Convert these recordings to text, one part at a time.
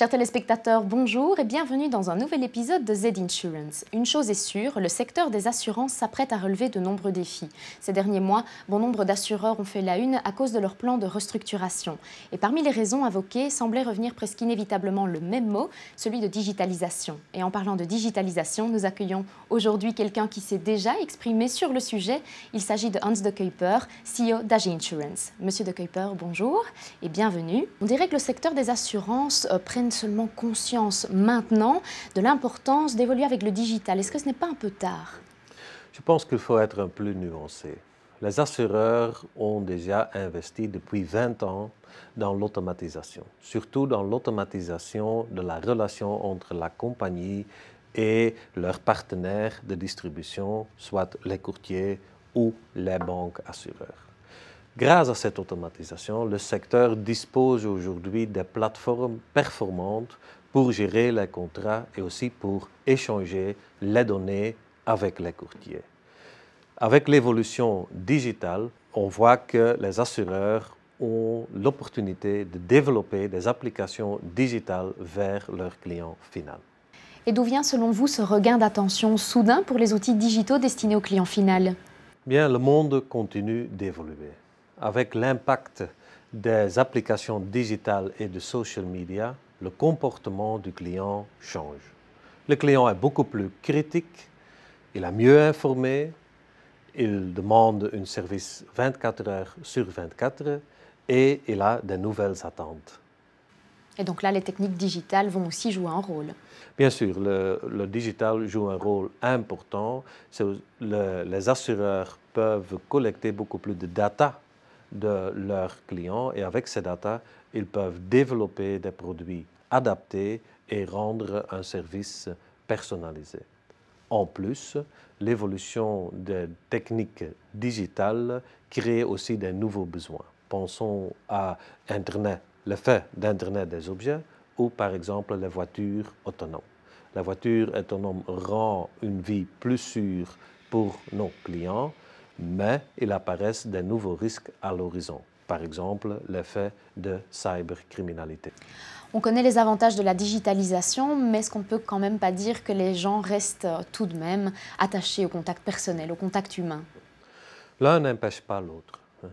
Chers téléspectateurs, bonjour et bienvenue dans un nouvel épisode de Z Insurance. Une chose est sûre, le secteur des assurances s'apprête à relever de nombreux défis. Ces derniers mois, bon nombre d'assureurs ont fait la une à cause de leur plan de restructuration. Et parmi les raisons invoquées, semblait revenir presque inévitablement le même mot, celui de digitalisation. Et en parlant de digitalisation, nous accueillons aujourd'hui quelqu'un qui s'est déjà exprimé sur le sujet. Il s'agit de Hans de Kuyper, CEO d'AG Insurance. Monsieur de Kuyper, bonjour et bienvenue. On dirait que le secteur des assurances euh, prenne seulement conscience maintenant de l'importance d'évoluer avec le digital Est-ce que ce n'est pas un peu tard Je pense qu'il faut être un peu nuancé. Les assureurs ont déjà investi depuis 20 ans dans l'automatisation, surtout dans l'automatisation de la relation entre la compagnie et leurs partenaires de distribution, soit les courtiers ou les banques assureurs. Grâce à cette automatisation, le secteur dispose aujourd'hui des plateformes performantes pour gérer les contrats et aussi pour échanger les données avec les courtiers. Avec l'évolution digitale, on voit que les assureurs ont l'opportunité de développer des applications digitales vers leur client final. Et d'où vient selon vous ce regain d'attention soudain pour les outils digitaux destinés aux clients final Bien, le monde continue d'évoluer avec l'impact des applications digitales et de social media, le comportement du client change. Le client est beaucoup plus critique, il est mieux informé, il demande un service 24 heures sur 24 et il a de nouvelles attentes. Et donc là, les techniques digitales vont aussi jouer un rôle. Bien sûr, le, digital joue un rôle important. les assureurs peuvent collecter beaucoup plus de data de leurs clients et avec ces data, ils peuvent développer des produits adaptés et rendre un service personnalisé. En plus, l'évolution des techniques digitales crée aussi des nouveaux besoins. Pensons à Internet, le fait d'Internet des objets ou par exemple les voitures autonomes. La voiture autonome rend une vie plus sûre pour nos clients, mais il apparaissent des nouveaux risques à l'horizon, par exemple l'effet de cybercriminalité. On connaît les avantages de la digitalisation, mais est-ce qu'on peut quand même pas dire que les gens restent euh, tout de même attachés au contact personnel, au contact humain L'un n'empêche pas l'autre. Hein.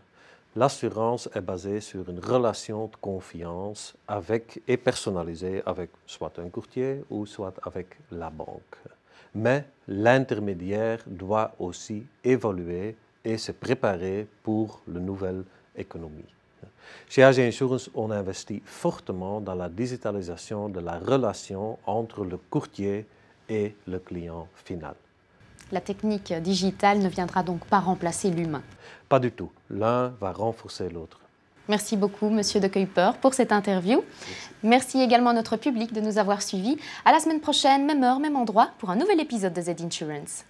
L'assurance est basée sur une relation de confiance avec et personnalisée avec soit un courtier ou soit avec la banque mais l'intermédiaire doit aussi évoluer et se préparer pour la nouvelle économie. Chez AG Insurance, on investit fortement dans la digitalisation de la relation entre le courtier et le client final. La technique digitale ne viendra donc pas remplacer l'humain Pas du tout. L'un va renforcer l'autre. Merci beaucoup, Monsieur de Kuyper, pour cette interview. Merci également à notre public de nous avoir suivis. À la semaine prochaine, même heure, même endroit, pour un nouvel épisode de Z Insurance.